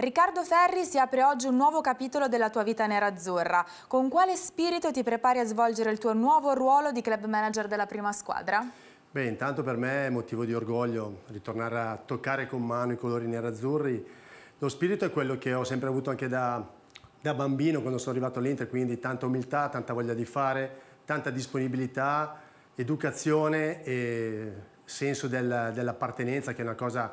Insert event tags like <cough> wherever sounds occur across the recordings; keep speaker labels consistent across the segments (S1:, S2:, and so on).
S1: Riccardo Ferri si apre oggi un nuovo capitolo della tua vita nerazzurra. Con quale spirito ti prepari a svolgere il tuo nuovo ruolo di club manager della prima squadra?
S2: Beh, intanto per me è motivo di orgoglio ritornare a toccare con mano i colori nerazzurri. Lo spirito è quello che ho sempre avuto anche da, da bambino quando sono arrivato all'Inter, quindi tanta umiltà, tanta voglia di fare, tanta disponibilità, educazione e senso del, dell'appartenenza che è una cosa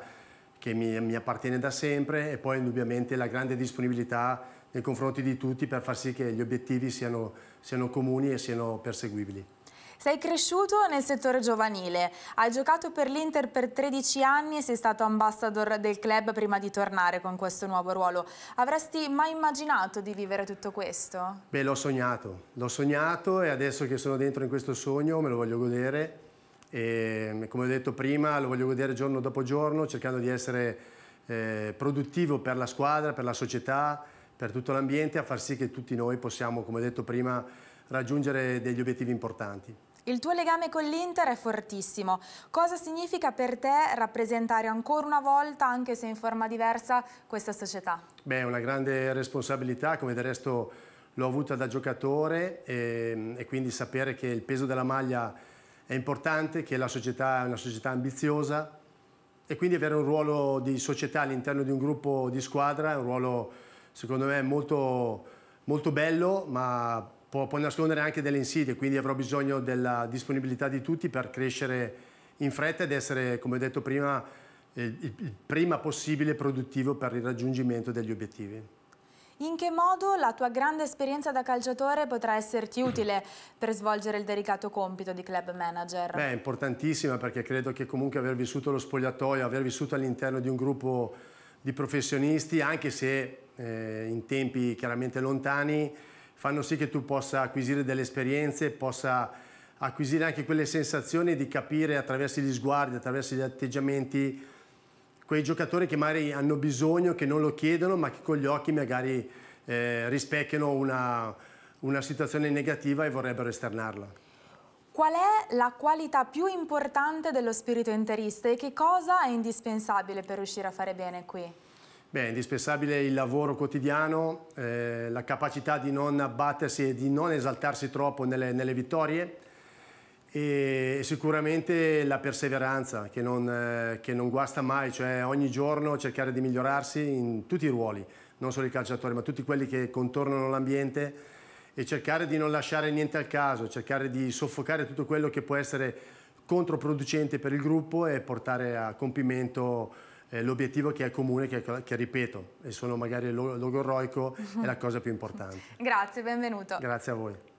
S2: che mi, mi, appartiene da sempre e poi indubbiamente la grande disponibilità nei confronti di tutti per far sì che gli obiettivi siano, siano comuni e siano perseguibili.
S1: Sei cresciuto nel settore giovanile, hai giocato per l'Inter per 13 anni e sei stato ambassador del club prima di tornare con questo nuovo ruolo. Avresti mai immaginato di vivere tutto questo?
S2: Beh, l'ho sognato, l'ho sognato e adesso che sono dentro in questo sogno me lo voglio godere Ehm, e come ho detto prima lo voglio vedere giorno dopo giorno cercando di essere eh, produttivo per la squadra, per la società, per tutto l'ambiente a far sì che tutti noi possiamo, come ho detto prima, raggiungere degli obiettivi importanti.
S1: Il tuo legame con l'Inter è fortissimo. Cosa significa per te rappresentare ancora una volta, anche se in forma diversa, questa società?
S2: Beh, è una grande responsabilità, come del resto l'ho avuta da giocatore e, ehm, e quindi sapere che il peso della maglia è importante che la società è una società ambiziosa e quindi avere un ruolo di società all'interno di un gruppo di squadra è un ruolo secondo me molto, molto bello ma può, può, nascondere anche delle insidie, quindi avrò bisogno della disponibilità di tutti per crescere in fretta ed essere, come ho detto prima, eh, il, il prima possibile produttivo per il raggiungimento degli obiettivi.
S1: In che modo la tua grande esperienza da calciatore potrà esserti utile per svolgere il delicato compito di club manager? Beh,
S2: è importantissima perché credo che comunque aver vissuto lo spogliatoio, aver vissuto all'interno di un gruppo di professionisti, anche se eh, in tempi chiaramente lontani, fanno sì che tu possa acquisire delle esperienze, possa acquisire anche quelle sensazioni di capire attraverso gli sguardi, attraverso gli atteggiamenti, quei giocatori che magari hanno bisogno, che non lo chiedono, ma che con gli occhi magari eh, rispecchiano una, una situazione negativa e vorrebbero esternarla.
S1: Qual è la qualità più importante dello spirito interista e che cosa è indispensabile per riuscire a fare bene qui?
S2: Beh, è indispensabile il lavoro quotidiano, eh, la capacità di non abbattersi e di non esaltarsi troppo nelle, nelle vittorie, e sicuramente la perseveranza che non, eh, che non, guasta mai, cioè ogni giorno cercare di migliorarsi in tutti i ruoli, non solo i calciatori ma tutti quelli che contornano l'ambiente e cercare di non lasciare niente al caso, cercare di soffocare tutto quello che può essere controproducente per il gruppo e portare a compimento eh, l'obiettivo che è comune, che, che ripeto, e sono magari logorroico, uh -huh. è la mhm. cosa più importante.
S1: <laughs> Grazie, benvenuto.
S2: Grazie a voi.